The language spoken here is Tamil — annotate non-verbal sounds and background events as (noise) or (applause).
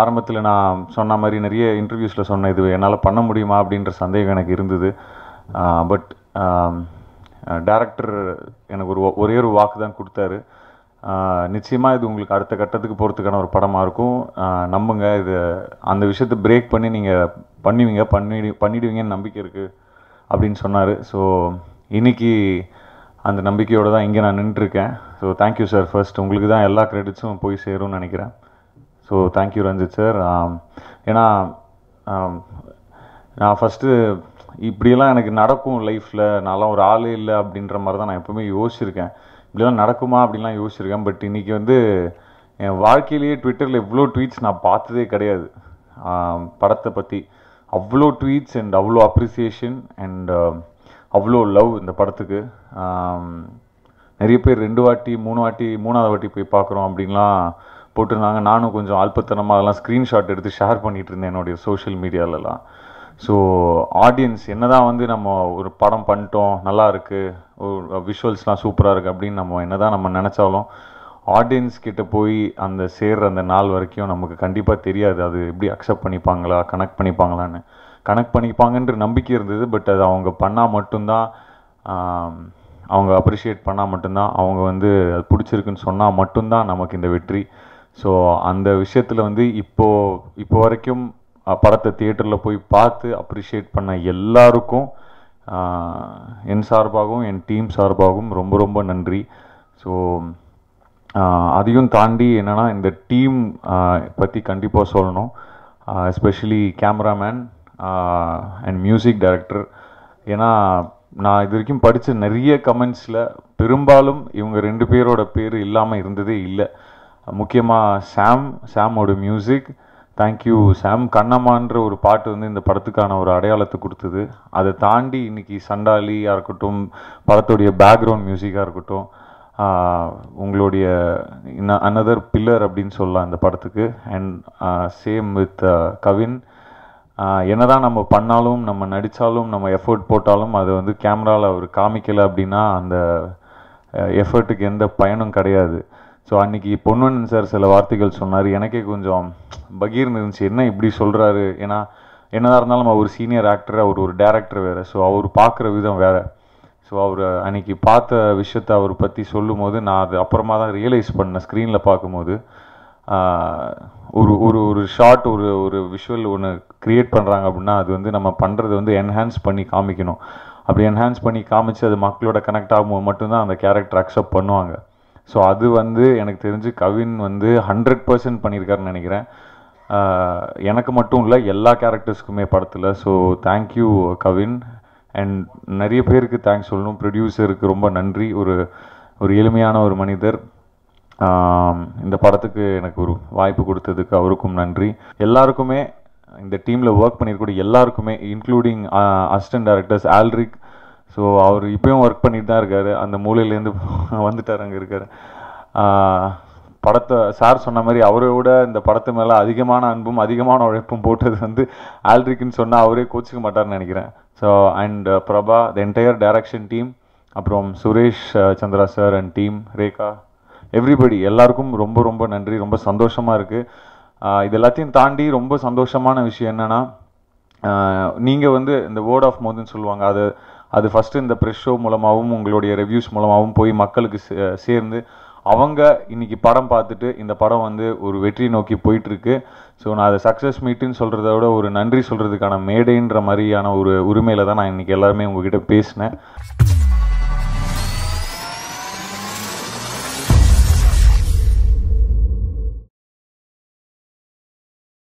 ஆரம்பத்தில் நான் சொன்ன மாதிரி நிறைய இன்டர்வியூஸில் சொன்னேன் இது என்னால் பண்ண முடியுமா அப்படின்ற சந்தேகம் எனக்கு இருந்தது பட் டேரக்டர் எனக்கு ஒரு ஒரே ஒரு வாக்கு தான் கொடுத்தாரு நிச்சயமாக இது உங்களுக்கு அடுத்த கட்டத்துக்கு போகிறதுக்கான ஒரு படமாக இருக்கும் நம்புங்க இது அந்த விஷயத்தை பிரேக் பண்ணி நீங்கள் பண்ணுவீங்க பண்ணிடு பண்ணிடுவீங்கன்னு நம்பிக்கை இருக்குது அப்படின்னு சொன்னார் ஸோ இன்றைக்கி அந்த நம்பிக்கையோடு தான் இங்கே நான் நின்றுருக்கேன் ஸோ தேங்க்யூ சார் ஃபர்ஸ்ட் உங்களுக்கு தான் எல்லா க்ரெடிட்ஸும் போய் சேரும்னு நினைக்கிறேன் ஸோ தேங்க்யூ ரஞ்சித் சார் ஏன்னா um, நான் ஃபஸ்ட்டு இப்படியெல்லாம் எனக்கு நடக்கும் லைஃப்பில் நான்லாம் ஒரு ஆளே இல்லை அப்படின்ற மாதிரி தான் நான் எப்போவுமே யோசிச்சிருக்கேன் இப்படிலாம் நடக்குமா அப்படின்லாம் யோசிச்சிருக்கேன் பட் இன்றைக்கி வந்து என் வாழ்க்கையிலேயே ட்விட்டரில் இவ்வளோ ட்வீட்ஸ் நான் பார்த்ததே கிடையாது um, படத்தை பற்றி அவ்வளோ ட்வீட்ஸ் அண்ட் அவ்வளோ அப்ரிசியேஷன் அண்ட் um, அவ்வளோ லவ் இந்த படத்துக்கு நிறைய பேர் ரெண்டு வாட்டி மூணு வாட்டி மூணாவது வாட்டி போய் பார்க்குறோம் அப்படின்லாம் போட்டிருந்தாங்க நானும் கொஞ்சம் ஆல்பத்தனமாக அதெல்லாம் ஸ்க்ரீன்ஷாட் எடுத்து ஷேர் பண்ணிகிட்டு இருந்தேன் என்னுடைய சோஷியல் மீடியாலலாம் ஸோ ஆடியன்ஸ் என்ன தான் வந்து நம்ம ஒரு படம் பண்ணிட்டோம் நல்லா இருக்குது ஒரு விஷுவல்ஸ்லாம் சூப்பராக இருக்குது அப்படின்னு நம்ம என்ன தான் நம்ம நினச்சாலும் ஆடியன்ஸ் கிட்ட போய் அந்த சேர்ற அந்த நாள் வரைக்கும் நமக்கு கண்டிப்பாக தெரியாது அது எப்படி அக்செப்ட் பண்ணிப்பாங்களா கனெக்ட் பண்ணிப்பாங்களான்னு கனெக்ட் பண்ணிப்பாங்கன்ற நம்பிக்கை இருந்தது பட் அது அவங்க பண்ணால் மட்டும்தான் அவங்க அப்ரிஷியேட் பண்ணால் மட்டும்தான் அவங்க வந்து அது பிடிச்சிருக்குன்னு சொன்னால் மட்டும்தான் நமக்கு இந்த வெற்றி ஸோ அந்த விஷயத்தில் வந்து இப்போது இப்போ வரைக்கும் படத்தை தியேட்டரில் போய் பார்த்து அப்ரிஷியேட் பண்ண எல்லாருக்கும் என் சார்பாகவும் என் டீம் சார்பாகவும் ரொம்ப ரொம்ப நன்றி ஸோ அதையும் தாண்டி என்னென்னா இந்த டீம் பற்றி கண்டிப்பாக சொல்லணும் especially cameraman and music director ஏன்னா நான் இது வரைக்கும் படித்த நிறைய கமெண்ட்ஸில் பெரும்பாலும் இவங்க ரெண்டு பேரோட பேர் இல்லாமல் இருந்ததே இல்லை முக்கியமாக சாம் சாமோட மியூசிக் தேங்க்யூ சாம் கண்ணம்மான்ற ஒரு பாட்டு வந்து இந்த படத்துக்கான ஒரு அடையாளத்தை கொடுத்தது அதை தாண்டி இன்றைக்கி சண்டாலியாக இருக்கட்டும் படத்துடைய பேக்ரவுண்ட் மியூசிக்காக இருக்கட்டும் உங்களுடைய இன்ன அனதர் பில்லர் அப்படின்னு சொல்லலாம் இந்த படத்துக்கு அண்ட் சேம் வித் கவின் என்ன தான் நம்ம பண்ணாலும் நம்ம நடித்தாலும் நம்ம எஃபர்ட் போட்டாலும் அது வந்து கேமராவில் அவர் காமிக்கலை அப்படின்னா அந்த எஃபர்ட்டுக்கு எந்த பயனும் கிடையாது ஸோ அன்றைக்கி பொன்வண்ணன் சார் சில வார்த்தைகள் சொன்னார் எனக்கே கொஞ்சம் பகீர்னு இருந்துச்சு என்ன இப்படி சொல்கிறாரு ஏன்னா என்னதான் இருந்தாலும் அவர் சீனியர் ஆக்டர் அவர் ஒரு டேரக்டர் வேறு ஸோ அவர் பார்க்குற விதம் வேறு ஸோ அவர் அன்றைக்கி பார்த்த விஷயத்தை அவர் பற்றி சொல்லும் போது நான் அது அப்புறமா தான் ரியலைஸ் பண்ணேன் ஸ்க்ரீனில் பார்க்கும்போது ஒரு ஒரு ஒரு ஷார்ட் ஒரு ஒரு விஷுவல் ஒன்று க்ரியேட் பண்ணுறாங்க அப்படின்னா அது வந்து நம்ம பண்ணுறது வந்து என்ஹான்ஸ் பண்ணி காமிக்கணும் அப்படி என்ஹான்ஸ் பண்ணி காமிச்சு அது மக்களோட கனெக்ட் ஆகும்போது மட்டும்தான் அந்த கேரக்டர் அக்செப்ட் பண்ணுவாங்க ஸோ அது வந்து எனக்கு தெரிஞ்சு கவின் வந்து ஹண்ட்ரட் பர்சன்ட் பண்ணியிருக்காருன்னு நினைக்கிறேன் எனக்கு மட்டும் இல்லை எல்லா கேரக்டர்ஸ்க்குமே படத்தில் ஸோ தேங்க்யூ கவின் அண்ட் நிறைய பேருக்கு தேங்க்ஸ் சொல்லணும் ப்ரொடியூசருக்கு ரொம்ப நன்றி ஒரு ஒரு எளிமையான ஒரு மனிதர் இந்த படத்துக்கு எனக்கு ஒரு வாய்ப்பு கொடுத்ததுக்கு அவருக்கும் நன்றி எல்லாருக்குமே இந்த டீமில் ஒர்க் பண்ணியிருக்கூடிய எல்லாருக்குமே இன்க்ளூடிங் அசிஸ்டன்ட் டேரக்டர்ஸ் ஆல்ரிக் ஸோ அவர் இப்பயும் ஒர்க் பண்ணிட்டு தான் இருக்கார் அந்த மூலையிலேருந்து (laughs) வந்துட்டார் அங்கே இருக்கார் படத்தை சார் சொன்ன மாதிரி அவரை விட இந்த படத்து மேலே அதிகமான அன்பும் அதிகமான உழைப்பும் போட்டது வந்து ஆல்ட்ரிக்குன்னு சொன்னால் அவரே கோச்சிக்க மாட்டார்னு நினைக்கிறேன் so and uh, Prabha the entire direction team அப்புறம் Suresh uh, Chandra sir and team Rekha everybody எல்லாருக்கும் ரொம்ப ரொம்ப நன்றி ரொம்ப சந்தோஷமாக இருக்குது இது எல்லாத்தையும் தாண்டி ரொம்ப சந்தோஷமான விஷயம் என்னென்னா நீங்கள் வந்து இந்த வேர்ட் ஆஃப் மோதுன்னு சொல்லுவாங்க அது அது ஃபஸ்ட்டு இந்த ப்ரெஷ் ஷோ மூலமாகவும் உங்களுடைய ரிவ்யூஸ் மூலமாகவும் போய் மக்களுக்கு சேர்ந்து அவங்க இன்றைக்கி படம் பார்த்துட்டு இந்த படம் வந்து ஒரு வெற்றி நோக்கி போயிட்டுருக்கு ஸோ நான் அதை சக்ஸஸ் மீட்டுன்னு சொல்கிறத விட ஒரு நன்றி சொல்கிறதுக்கான மேடைன்ற மாதிரியான ஒரு உரிமையில் தான் நான் இன்றைக்கி எல்லாருமே உங்ககிட்ட பேசினேன்